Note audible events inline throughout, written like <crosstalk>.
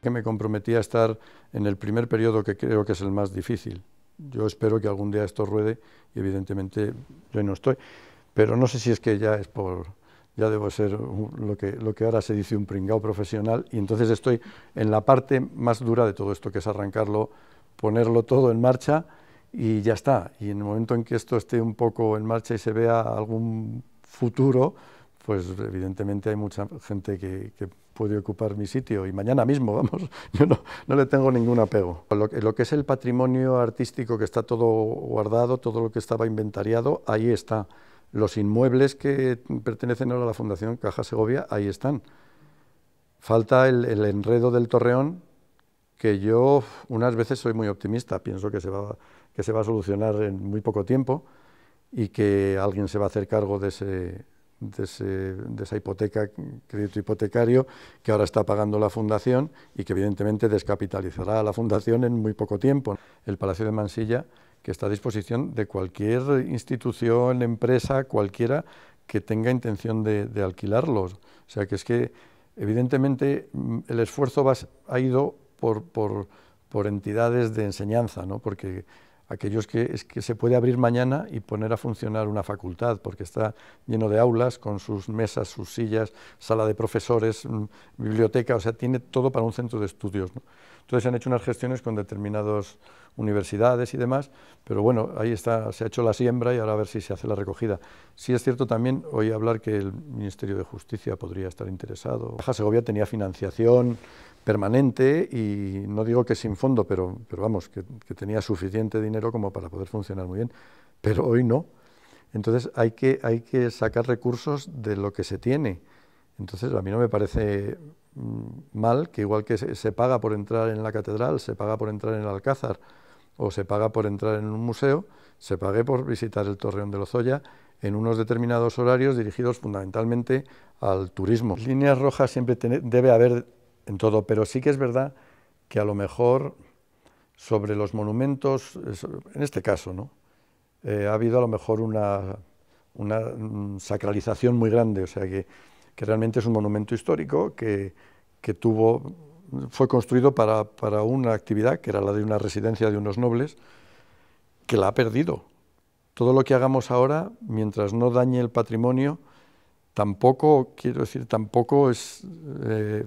que me comprometí a estar en el primer periodo que creo que es el más difícil. Yo espero que algún día esto ruede y evidentemente yo no estoy, pero no sé si es que ya es por ya debo ser lo que, lo que ahora se dice un pringao profesional y entonces estoy en la parte más dura de todo esto, que es arrancarlo, ponerlo todo en marcha y ya está. Y en el momento en que esto esté un poco en marcha y se vea algún futuro, pues evidentemente hay mucha gente que, que puede ocupar mi sitio y mañana mismo, <laughs> vamos, yo no, no le tengo ningún apego. Lo, que es el patrimonio artístico que está todo guardado, todo lo que estaba inventariado, ahí está. Los inmuebles que pertenecen ahora a la Fundación Caja Segovia, ahí están. Falta el, el enredo del torreón, que yo unas veces soy muy optimista, pienso que se va, que se va a solucionar en muy poco tiempo y que alguien se va a hacer cargo de ese, de, esa hipoteca, crédito hipotecario, que ahora está pagando la Fundación y que evidentemente descapitalizará a la Fundación en muy poco tiempo. El Palacio de Mansilla, que está a disposición de cualquier institución, empresa, cualquiera que tenga intención de, alquilarlos. O sea que es que evidentemente el esfuerzo ha ido por, por, por entidades de enseñanza, ¿no? porque aquellos que, es que se puede abrir mañana y poner a funcionar una facultad, porque está lleno de aulas, con sus mesas, sus sillas, sala de profesores, mm, biblioteca, o sea, tiene todo para un centro de estudios. ¿no? Entonces han hecho unas gestiones con determinadas universidades y demás, pero bueno, ahí está, se ha hecho la siembra y ahora a ver si se hace la recogida. Sí es cierto también, oí hablar que el Ministerio de Justicia podría estar interesado. Baja Segovia tenía financiación permanente y no digo que sin fondo, pero, pero vamos, que tenía suficiente dinero como para poder funcionar muy bien, pero hoy no. Entonces hay que, hay que sacar recursos de lo que se tiene. Entonces a mí no me parece mm, mal que igual que se, se paga por entrar en la catedral, se paga por entrar en el Alcázar o se paga por entrar en un museo, se pague por visitar el Torreón de Lozoya en unos determinados horarios dirigidos fundamentalmente al turismo. Líneas rojas siempre debe haber en todo, pero sí que es verdad que a lo mejor sobre los monumentos, eh, en este caso, ¿no? Eh, ha habido a lo mejor una, una mm, sacralización muy grande, o sea que, realmente es un monumento histórico que, tuvo, fue construido para, una actividad que era la de una residencia de unos nobles, que la ha perdido. Todo lo que hagamos ahora, mientras no dañe el patrimonio, tampoco, quiero decir, tampoco es... Eh,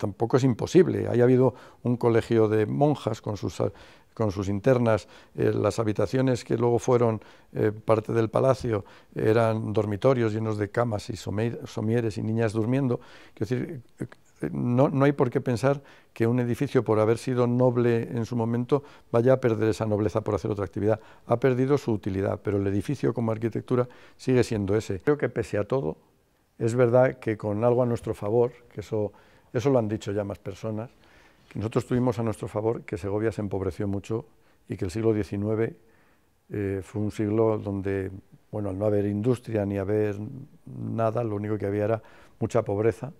tampoco es imposible. Hay habido un colegio de monjas con sus, con sus internas, eh, las habitaciones que luego fueron eh, parte del palacio eran dormitorios llenos de camas y somieres y niñas durmiendo. Quiero decir, eh, no, no, hay por qué pensar que un edificio, por haber sido noble en su momento, vaya a perder esa nobleza por hacer otra actividad. Ha perdido su utilidad, pero el edificio como arquitectura sigue siendo ese. Creo que pese a todo, es verdad que con algo a nuestro favor, que eso eso lo han dicho ya más personas. Nosotros tuvimos a nuestro favor que Segovia se empobreció mucho y que el siglo XIX eh, fue un siglo donde, bueno, al no haber industria ni haber nada, lo único que había era mucha pobreza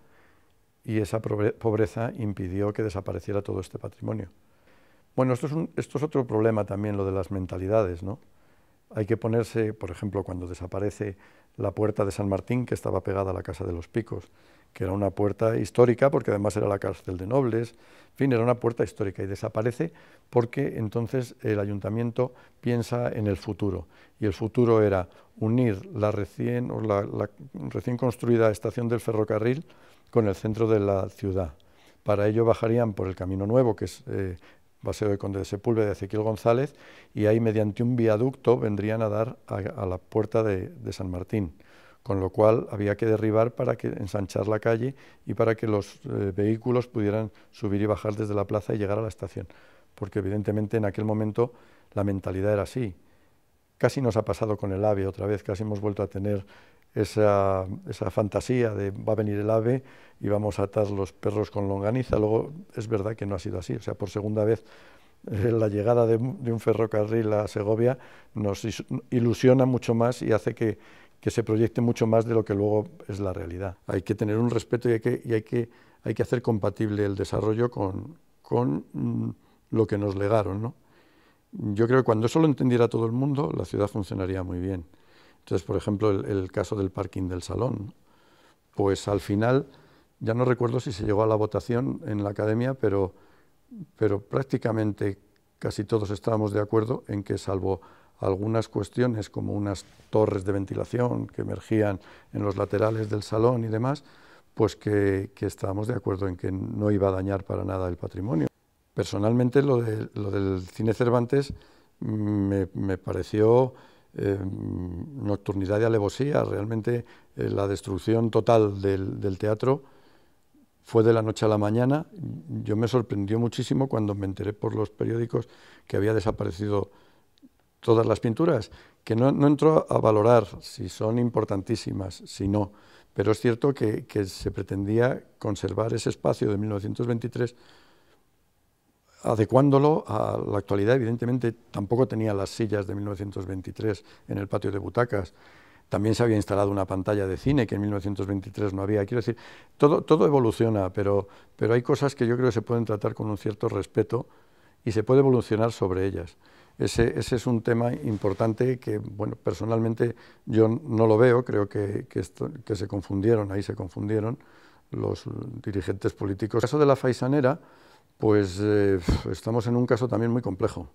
y esa pobreza impidió que desapareciera todo este patrimonio. Bueno, esto es, esto es otro problema también, lo de las mentalidades, ¿no? Hay que ponerse, por ejemplo, cuando desaparece la puerta de San Martín, que estaba pegada a la Casa de los Picos, que era una puerta histórica, porque además era la cárcel de nobles, en fin, era una puerta histórica y desaparece porque entonces el ayuntamiento piensa en el futuro. Y el futuro era unir la recién, construida estación del ferrocarril con el centro de la ciudad. Para ello bajarían por el Camino Nuevo, que es eh, Paseo de Conde de Sepúlveda de Ezequiel González, y ahí mediante un viaducto vendrían a dar a, la puerta de San Martín con lo cual había que derribar para que ensanchar la calle y para que los eh, vehículos pudieran subir y bajar desde la plaza y llegar a la estación, porque evidentemente en aquel momento la mentalidad era así. Casi nos ha pasado con el AVE otra vez, casi hemos vuelto a tener esa, fantasía de va a venir el AVE y vamos a atar los perros con longaniza. Luego es verdad que no ha sido así, o sea, por segunda vez eh, la llegada de, un ferrocarril a Segovia nos ilusiona mucho más y hace que, que se proyecte mucho más de lo que luego es la realidad. Hay que tener un respeto y hay que, hay que, hay que hacer compatible el desarrollo con, con mm, lo que nos legaron. ¿no? Yo creo que cuando eso lo entendiera todo el mundo, la ciudad funcionaría muy bien. Entonces, por ejemplo, el, caso del parking del salón. Pues al final, ya no recuerdo si se llegó a la votación en la academia, pero, pero prácticamente casi todos estábamos de acuerdo en que salvo algunas cuestiones como unas torres de ventilación que emergían en los laterales del salón y demás, pues que, que estábamos de acuerdo en que no iba a dañar para nada el patrimonio. Personalmente lo, de, lo del cine Cervantes mm, me, me pareció eh, nocturnidad de alevosía, realmente eh, la destrucción total del, del teatro fue de la noche a la mañana. Yo me sorprendió muchísimo cuando me enteré por los periódicos que había desaparecido todas las pinturas, que no, entro a valorar si son importantísimas, si no, pero es cierto que, se pretendía conservar ese espacio de 1923 adecuándolo a la actualidad. Evidentemente tampoco tenía las sillas de 1923 en el patio de butacas. También se había instalado una pantalla de cine que en 1923 no había. Quiero decir, todo, evoluciona, pero, pero hay cosas que yo creo se pueden tratar con un cierto respeto y se puede evolucionar sobre ellas. Ese, ese, es un tema importante que, bueno, personalmente yo no lo veo, creo que, que, se confundieron, ahí se confundieron los dirigentes políticos. En el caso de la Faisanera, pues eh, estamos en un caso también muy complejo.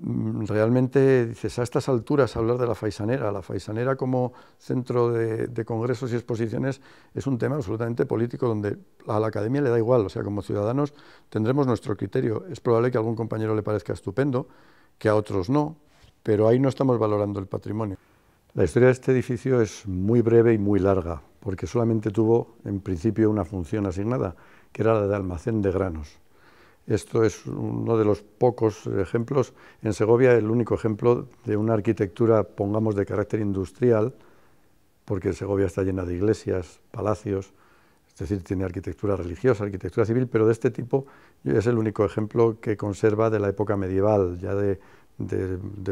Mm, realmente dices, a estas alturas hablar de la Faisanera, la Faisanera como centro de, congresos y exposiciones es un tema absolutamente político donde a la academia le da igual, o sea, como ciudadanos tendremos nuestro criterio. Es probable que a algún compañero le parezca estupendo, que a otros no, pero ahí no estamos valorando el patrimonio. La historia de este edificio es muy breve y muy larga, porque solamente tuvo en principio una función asignada, que era la de almacén de granos. Esto es uno de los pocos ejemplos. En Segovia, el único ejemplo de una arquitectura, pongamos, de carácter industrial, porque Segovia está llena de iglesias, palacios, es decir, tiene arquitectura religiosa, arquitectura civil, pero de este tipo es el único ejemplo que conserva de la época medieval, ya de,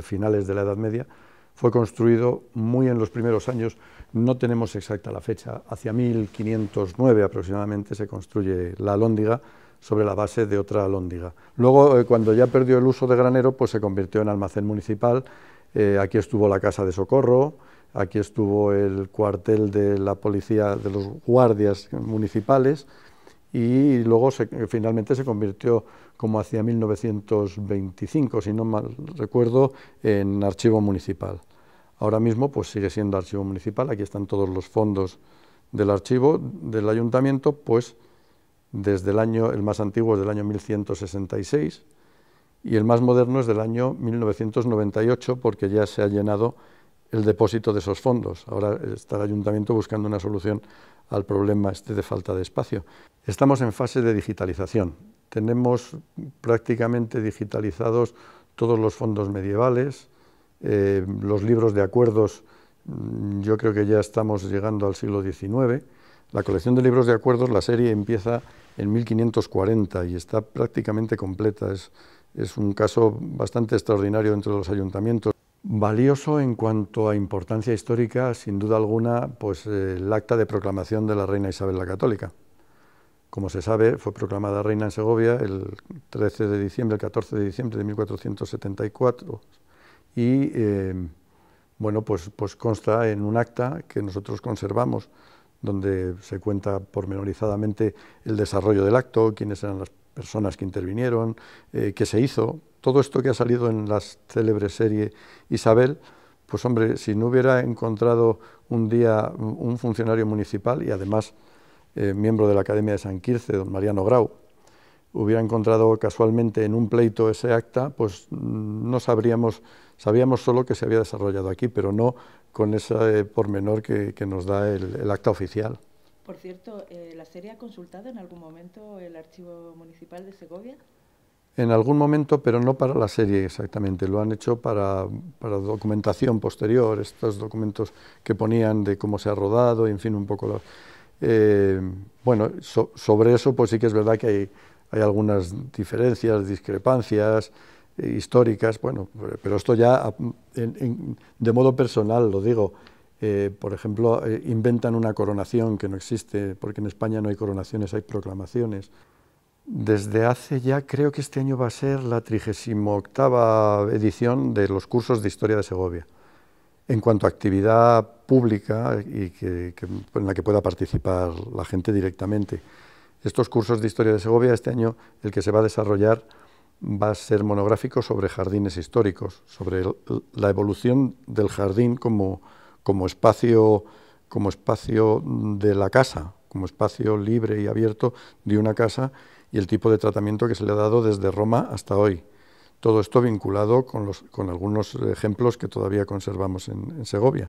finales de la Edad Media. Fue construido muy en los primeros años, no tenemos exacta la fecha, hacia 1509 aproximadamente se construye la Lóndiga, sobre la base de otra alhóndiga. Luego, eh, cuando ya perdió el uso de granero, pues se convirtió en almacén municipal. Eh, aquí estuvo la Casa de Socorro, aquí estuvo el cuartel de la policía, de los guardias municipales, y luego eh, finalmente se convirtió, como hacia 1925, si no mal recuerdo, en archivo municipal. Ahora mismo pues sigue siendo archivo municipal, aquí están todos los fondos del archivo del ayuntamiento, pues desde el año, el más antiguo es del año 1166 y el más moderno es del año 1998 porque ya se ha llenado el depósito de esos fondos. Ahora está el ayuntamiento buscando una solución al problema este de falta de espacio. Estamos en fase de digitalización. Tenemos prácticamente digitalizados todos los fondos medievales, eh, los libros de acuerdos Mm, yo creo que ya estamos llegando al siglo XIX. La colección de libros de acuerdos, la serie empieza en 1540 y está prácticamente completa. Es, es un caso bastante extraordinario entre los ayuntamientos. Valioso en cuanto a importancia histórica, sin duda alguna, pues eh, el acta de proclamación de la reina Isabel la Católica. Como se sabe, fue proclamada reina en Segovia el 13 de diciembre, el 14 de diciembre de 1474 y bueno, pues, pues consta en un acta que nosotros conservamos, donde se cuenta pormenorizadamente el desarrollo del acto, quiénes eran las personas que intervinieron, eh, qué se hizo. Todo esto que ha salido en la célebre serie Isabel, pues hombre, si no hubiera encontrado un día un funcionario municipal y además eh, miembro de la Academia de San Quirce, don Mariano Grau, hubiera encontrado casualmente en un pleito ese acta, pues mm, no sabríamos Sabíamos solo que se había desarrollado aquí, pero no con ese eh, pormenor que, nos da el, acta oficial. Por cierto, eh, ¿la serie ha consultado en algún momento el Archivo Municipal de Segovia? En algún momento, pero no para la serie exactamente, lo han hecho para, documentación posterior, estos documentos que ponían de cómo se ha rodado, en fin, un poco... Eh, bueno, sobre eso pues sí que es verdad que hay algunas diferencias, discrepancias, históricas, bueno, pero esto ya de modo personal lo digo, eh, por ejemplo, eh, inventan una coronación que no existe, porque en España no hay coronaciones, hay proclamaciones. Desde hace ya, creo que este año va a ser la 38 edición de los cursos de Historia de Segovia, en cuanto a actividad pública y en la que pueda participar la gente directamente. Estos cursos de Historia de Segovia, este año el que se va a desarrollar va a ser monográfico sobre jardines históricos, sobre la evolución del jardín como, espacio, como espacio de la casa, como espacio libre y abierto de una casa y el tipo de tratamiento que se le ha dado desde Roma hasta hoy. Todo esto vinculado con, con algunos ejemplos que todavía conservamos en Segovia.